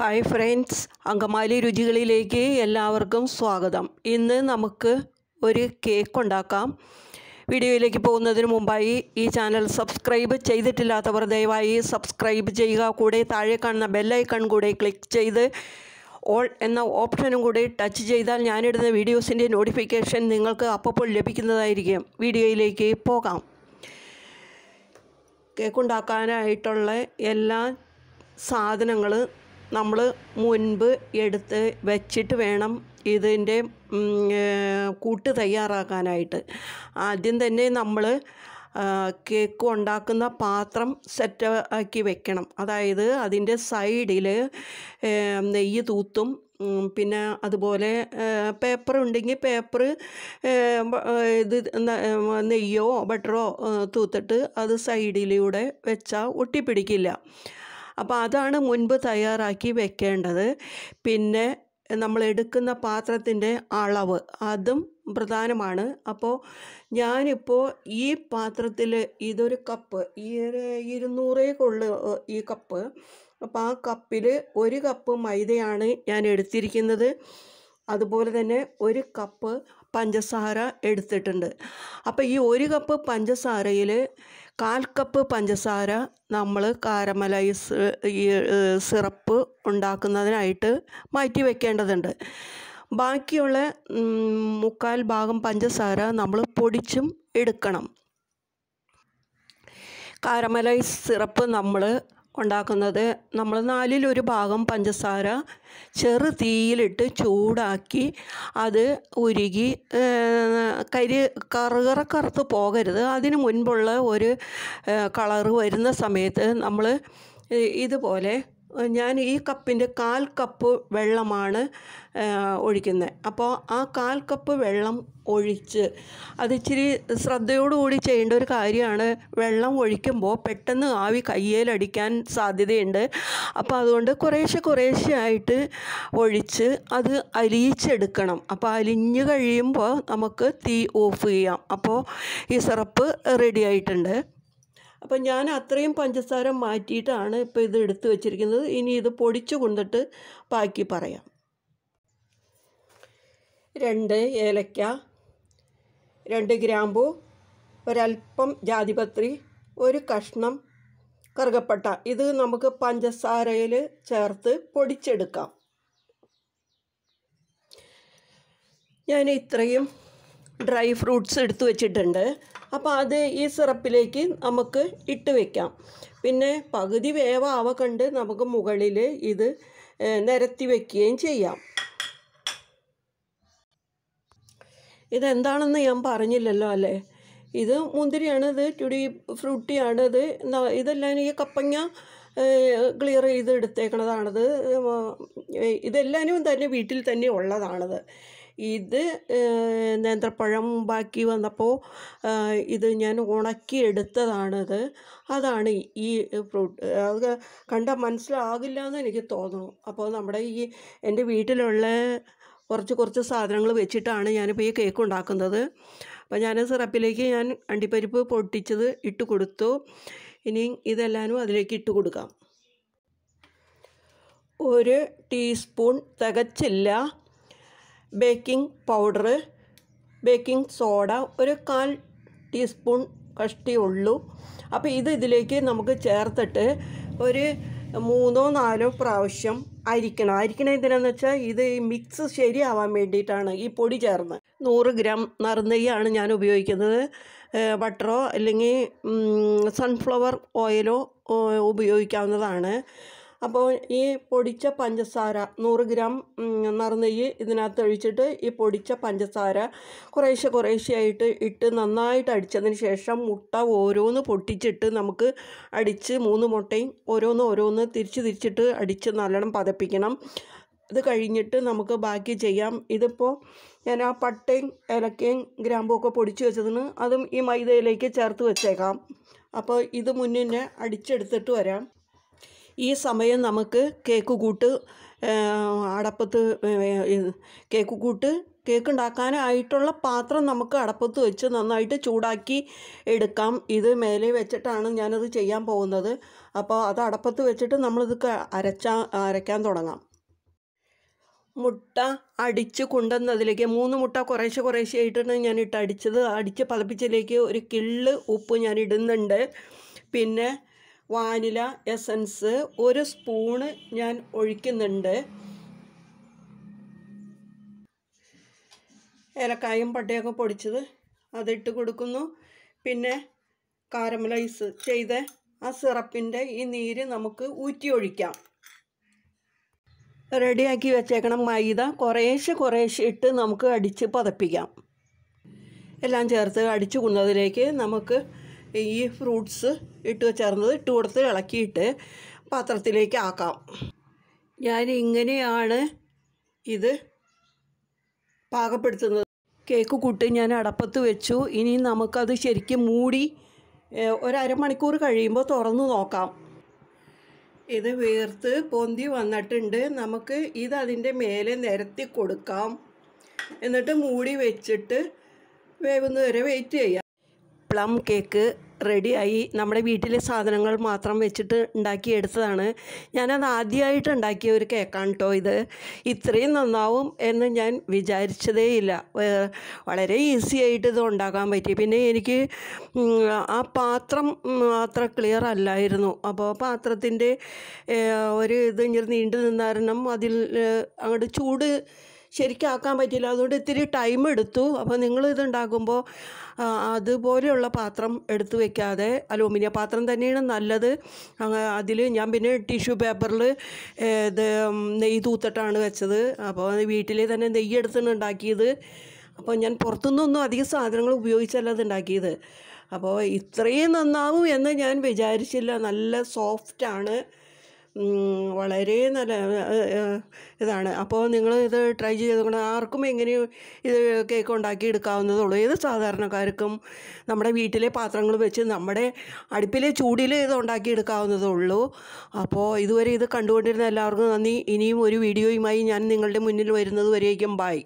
hi friends Angamaly രുചികളിലേക്ക് എല്ലാവർക്കും സ്വാഗതം ഇന്ന് നമുക്ക് ഒരു കേക്ക് ഉണ്ടാക്കാം വീഡിയോയിലേക്ക് പോകുന്നതിന് മുമ്പായി ഈ ചാനൽ സബ്സ്ക്രൈബ് ചെയ്തിട്ടില്ലാത്തവർ ദയവായി സബ്സ്ക്രൈബ് ചെയ്യുക കൂടെ താഴെ കാണുന്ന ബെല്ലൈക്കൺ കൂടെ ക്ലിക്ക് ചെയ്ത് ഓൾ എന്ന ഓപ്ഷനും കൂടെ ടച്ച് ചെയ്താൽ ഞാനിടുന്ന വീഡിയോസിൻ്റെ നോട്ടിഫിക്കേഷൻ നിങ്ങൾക്ക് അപ്പോൾ ലഭിക്കുന്നതായിരിക്കും വീഡിയോയിലേക്ക് പോകാം കേക്ക് ഉണ്ടാക്കാനായിട്ടുള്ള എല്ലാ സാധനങ്ങൾ നമ്മൾ മുൻപ് എടുത്ത് വെച്ചിട്ട് വേണം ഇതിൻ്റെ കൂട്ട് തയ്യാറാക്കാനായിട്ട് ആദ്യം തന്നെ നമ്മൾ കേക്ക് ഉണ്ടാക്കുന്ന പാത്രം സെറ്റ് ആക്കി വെക്കണം അതായത് അതിൻ്റെ സൈഡിൽ നെയ്യ് തൂത്തും പിന്നെ അതുപോലെ പേപ്പർ ഉണ്ടെങ്കിൽ പേപ്പർ ഇത് നെയ്യോ ബട്ടറോ തൂത്തിട്ട് അത് സൈഡിലൂടെ വെച്ചാൽ ഒട്ടിപ്പിടിക്കില്ല അപ്പോൾ അതാണ് മുൻപ് തയ്യാറാക്കി വെക്കേണ്ടത് പിന്നെ നമ്മൾ എടുക്കുന്ന പാത്രത്തിൻ്റെ അളവ് അതും പ്രധാനമാണ് അപ്പോൾ ഞാനിപ്പോൾ ഈ പാത്രത്തിൽ ഇതൊരു കപ്പ് ഈ കൊള്ളു ഈ കപ്പ് അപ്പോൾ ആ കപ്പിൽ ഒരു കപ്പ് മൈദയാണ് ഞാൻ എടുത്തിരിക്കുന്നത് അതുപോലെ തന്നെ ഒരു കപ്പ് പഞ്ചസാര എടുത്തിട്ടുണ്ട് അപ്പോൾ ഈ ഒരു കപ്പ് പഞ്ചസാരയിൽ കാൽ കപ്പ് പഞ്ചസാര നമ്മൾ കാരമലൈസ് ഈ സിറപ്പ് ഉണ്ടാക്കുന്നതിനായിട്ട് മാറ്റി വെക്കേണ്ടതുണ്ട് ബാക്കിയുള്ള മുക്കാൽ ഭാഗം പഞ്ചസാര നമ്മൾ പൊടിച്ചും എടുക്കണം കാരമലൈസ് സിറപ്പ് നമ്മൾ ഉണ്ടാക്കുന്നത് നമ്മൾ നാലിലൊരു ഭാഗം പഞ്ചസാര ചെറു തീയിലിട്ട് ചൂടാക്കി അത് ഉരുകി കരി കറുകറ കറുത്ത് പോകരുത് അതിന് മുൻപുള്ള ഒരു കളറ് വരുന്ന സമയത്ത് നമ്മൾ ഇതുപോലെ ഞാൻ ഈ കപ്പിൻ്റെ കാൽ കപ്പ് വെള്ളമാണ് ഒഴിക്കുന്നത് അപ്പോൾ ആ കാൽ കപ്പ് വെള്ളം ഒഴിച്ച് അതിച്ചിരി ശ്രദ്ധയോടുകൂടി ചെയ്യേണ്ട ഒരു കാര്യമാണ് വെള്ളം ഒഴിക്കുമ്പോൾ പെട്ടെന്ന് ആവി കയ്യേലടിക്കാൻ സാധ്യതയുണ്ട് അപ്പോൾ അതുകൊണ്ട് കുറേശ്ശെ കുറേശ്ശെ ആയിട്ട് ഒഴിച്ച് അത് അലിയിച്ചെടുക്കണം അപ്പോൾ അലിഞ്ഞ് കഴിയുമ്പോൾ നമുക്ക് തീ ഓഫ് ചെയ്യാം അപ്പോൾ ഈ സിറപ്പ് റെഡി ആയിട്ടുണ്ട് അപ്പം ഞാൻ അത്രയും പഞ്ചസാര മാറ്റിയിട്ടാണ് ഇപ്പോൾ ഇത് എടുത്തു വച്ചിരിക്കുന്നത് ഇനി ഇത് പൊടിച്ചു കൊണ്ടിട്ട് ബാക്കി പറയാം രണ്ട് ഏലക്ക രണ്ട് ഗ്രാമ്പു ഒരൽപ്പം ജാതിപത്രി ഒരു കഷ്ണം കറുകപ്പട്ട ഇത് നമുക്ക് പഞ്ചസാരയിൽ ചേർത്ത് പൊടിച്ചെടുക്കാം ഞാൻ ഇത്രയും ഡ്രൈ ഫ്രൂട്ട്സ് എടുത്തു വെച്ചിട്ടുണ്ട് അപ്പോൾ അത് ഈ സിറപ്പിലേക്ക് നമുക്ക് ഇട്ട് വെക്കാം പിന്നെ പകുതി വേവാവ കണ്ട് നമുക്ക് മുകളിൽ ഇത് നിരത്തി വെക്കുകയും ചെയ്യാം ഇതെന്താണെന്ന് ഞാൻ പറഞ്ഞില്ലല്ലോ അല്ലേ ഇത് മുന്തിരിയാണത് ചുടി ഫ്രൂട്ടിയാണത് ഇതെല്ലാം എനിക്ക് കപ്പങ്ങ ക്ലിയർ ചെയ്ത് എടുത്തേക്കണതാണത് ഇതെല്ലാവരും തന്നെ വീട്ടിൽ തന്നെ ഉള്ളതാണത് ഇത് നേന്ത്രപ്പഴം ബാക്കി വന്നപ്പോൾ ഇത് ഞാൻ ഉണക്കി എടുത്തതാണിത് അതാണ് ഈ ഫ്രൂട്ട് അത് കണ്ട മനസ്സിലാകില്ല എന്ന് എനിക്ക് തോന്നുന്നു അപ്പോൾ നമ്മുടെ ഈ എൻ്റെ വീട്ടിലുള്ള കുറച്ച് കുറച്ച് സാധനങ്ങൾ വെച്ചിട്ടാണ് ഞാനിപ്പോൾ ഈ കേക്ക് ഉണ്ടാക്കുന്നത് അപ്പോൾ ഞാൻ സിറപ്പിലേക്ക് ഞാൻ അണ്ടിപ്പരിപ്പ് പൊട്ടിച്ചത് ഇട്ട് കൊടുത്തു ഇനി ഇതെല്ലാനും അതിലേക്ക് ഇട്ട് കൊടുക്കാം ഒരു ടീസ്പൂൺ തികച്ചില്ല ബേക്കിംഗ് പൗഡർ ബേക്കിംഗ് സോഡ ഒരു കാൽ ടീസ്പൂൺ ഉള്ളു അപ്പോൾ ഇത് ഇതിലേക്ക് നമുക്ക് ചേർത്തിട്ട് ഒരു മൂന്നോ നാലോ പ്രാവശ്യം അരിക്കണം അരിക്കണം എന്തിനാന്ന് വെച്ചാൽ ഇത് മിക്സ് ശരിയാവാൻ വേണ്ടിയിട്ടാണ് ഈ പൊടി ചേർന്ന് നൂറ് ഗ്രാം നറുനെയ്യാണ് ഞാൻ ഉപയോഗിക്കുന്നത് ബട്ടറോ അല്ലെങ്കിൽ സൺഫ്ലവർ ഓയിലോ ഉപയോഗിക്കാവുന്നതാണ് അപ്പോൾ ഈ പൊടിച്ച പഞ്ചസാര നൂറ് ഗ്രാം നറുനെയ്യ് ഇതിനകത്ത് ഒഴിച്ചിട്ട് ഈ പൊടിച്ച പഞ്ചസാര കുറേശ്ശെ കുറേശ്ശെയായിട്ട് ഇട്ട് നന്നായിട്ട് അടിച്ചതിന് ശേഷം മുട്ട ഓരോന്ന് പൊട്ടിച്ചിട്ട് നമുക്ക് അടിച്ച് മൂന്ന് മുട്ടയും ഓരോന്ന് ഓരോന്ന് തിരിച്ച് തിരിച്ചിട്ട് അടിച്ച് നല്ലോണം പതപ്പിക്കണം ഇത് കഴിഞ്ഞിട്ട് നമുക്ക് ബാക്കി ചെയ്യാം ഇതിപ്പോൾ ഞാൻ ആ പട്ടയും ഇലക്കയും ഗ്രാമ്പും ഒക്കെ പൊടിച്ച് വെച്ചതിന് അതും ഈ മൈദയിലേക്ക് ചേർത്ത് വെച്ചേക്കാം അപ്പോൾ ഇത് മുന്നേ അടിച്ചെടുത്തിട്ട് വരാം ഈ സമയം നമുക്ക് കേക്ക് കൂട്ട് അടപ്പത്ത് കേക്ക് കൂട്ട് കേക്ക് ഉണ്ടാക്കാനായിട്ടുള്ള പാത്രം നമുക്ക് അടപ്പത്ത് വെച്ച് നന്നായിട്ട് ചൂടാക്കി എടുക്കാം ഇത് മേലെ വെച്ചിട്ടാണ് ഞാനത് ചെയ്യാൻ പോകുന്നത് അപ്പോൾ അത് അടപ്പത്ത് വെച്ചിട്ട് നമ്മളിത് അരച്ചാ അരയ്ക്കാൻ തുടങ്ങാം മുട്ട അടിച്ച് കൊണ്ടുവന്നതിലേക്ക് മൂന്ന് മുട്ട കുറേശ്ശെ കുറേശ്ശെ ആയിട്ടാണ് ഞാൻ ഇട്ട് അടിച്ചത് അടിച്ച് പതപ്പിച്ചതിലേക്ക് ഒരു കിള്ള് ഉപ്പ് ഞാൻ ഇടുന്നുണ്ട് പിന്നെ വാനില എസൻസ് ഒരു സ്പൂണ് ഞാൻ ഒഴിക്കുന്നുണ്ട് ഏലക്കായും പട്ടയൊക്കെ പൊടിച്ചത് അതിട്ട് കൊടുക്കുന്നു പിന്നെ കാരമലൈസ് ചെയ്ത് ആ സിറപ്പിൻ്റെ ഈ നീര് നമുക്ക് ഊറ്റി ഒഴിക്കാം റെഡിയാക്കി വെച്ചേക്കണം മൈദ കുറേശ്ശെ കുറേശ്ശെ ഇട്ട് നമുക്ക് അടിച്ച് പതപ്പിക്കാം എല്ലാം ചേർത്ത് അടിച്ചു കൊണ്ടതിലേക്ക് നമുക്ക് ഈ ഫ്രൂട്ട്സ് ഇട്ട് ചേർന്നത് ഇട്ട് കൊടുത്ത് ഇളക്കിയിട്ട് പാത്രത്തിലേക്ക് ആക്കാം ഞാൻ ഇങ്ങനെയാണ് ഇത് പാകപ്പെടുത്തുന്നത് കേക്ക് കൂട്ടി ഞാൻ അടപ്പത്ത് വെച്ചു ഇനി നമുക്കത് ശരിക്കും മൂടി ഒരമണിക്കൂർ കഴിയുമ്പോൾ തുറന്നു നോക്കാം ഇത് വീർത്ത് പൊന്തി വന്നിട്ടുണ്ട് നമുക്ക് ഇത് അതിൻ്റെ മേലെ നിരത്തി കൊടുക്കാം എന്നിട്ട് മൂടി വെച്ചിട്ട് വേവുന്നതുവരെ വെയിറ്റ് ചെയ്യാം പ്ലം കേക്ക് റെഡിയായി നമ്മുടെ വീട്ടിലെ സാധനങ്ങൾ മാത്രം വെച്ചിട്ട് ഉണ്ടാക്കിയെടുത്തതാണ് ഞാനത് ആദ്യമായിട്ട് ഉണ്ടാക്കിയ ഒരു കേക്കാണ് കേട്ടോ ഇത് ഇത്രയും നന്നാവും എന്ന് ഞാൻ വിചാരിച്ചതേയില്ല വളരെ ഈസി ആയിട്ട് ഇത് ഉണ്ടാക്കാൻ പറ്റി പിന്നെ എനിക്ക് ആ പാത്രം അത്ര ക്ലിയർ അല്ലായിരുന്നു അപ്പോൾ പാത്രത്തിൻ്റെ ഒരു ഇത് ഇങ്ങനെ നീണ്ടു നിന്നാരണം അതിൽ അങ്ങോട്ട് ചൂട് ശരിക്കാക്കാൻ പറ്റിയില്ല അതുകൊണ്ട് ഇത്തിരി ടൈം എടുത്തു അപ്പോൾ നിങ്ങൾ ഇതുണ്ടാക്കുമ്പോൾ അതുപോലെയുള്ള പാത്രം എടുത്തു വെക്കാതെ അലൂമിനിയ പാത്രം തന്നെയാണ് നല്ലത് അതിൽ ഞാൻ പിന്നെ ടിഷ്യൂ പേപ്പറിൽ ഇത് നെയ്യ് തൂത്തിട്ടാണ് വെച്ചത് അപ്പോൾ വീട്ടിൽ തന്നെ നെയ്യ് എടുത്തിട്ട് ഉണ്ടാക്കിയത് അപ്പോൾ ഞാൻ പുറത്തുനിന്നൊന്നും അധികം സാധനങ്ങൾ ഉപയോഗിച്ചല്ല അത് ഉണ്ടാക്കിയത് അപ്പോൾ ഇത്രയും നന്നാവും എന്ന് ഞാൻ വിചാരിച്ചില്ല നല്ല സോഫ്റ്റാണ് വളരെ നല്ല ഇതാണ് അപ്പോൾ നിങ്ങൾ ഇത് ട്രൈ ചെയ്തുകൊണ്ട് ആർക്കും എങ്ങനെയും ഇത് കേക്ക് ഉണ്ടാക്കി എടുക്കാവുന്നതുള്ളൂ ഏത് സാധാരണക്കാർക്കും നമ്മുടെ വീട്ടിലെ പാത്രങ്ങൾ വെച്ച് നമ്മുടെ അടുപ്പിലെ ചൂടിൽ ഇത് ഉണ്ടാക്കി എടുക്കാവുന്നതുള്ളൂ അപ്പോൾ ഇതുവരെ ഇത് കണ്ടുകൊണ്ടിരുന്ന എല്ലാവർക്കും നന്ദി ഇനിയും ഒരു വീഡിയോയുമായി ഞാൻ നിങ്ങളുടെ മുന്നിൽ വരുന്നത് വരെയേക്കും ബൈ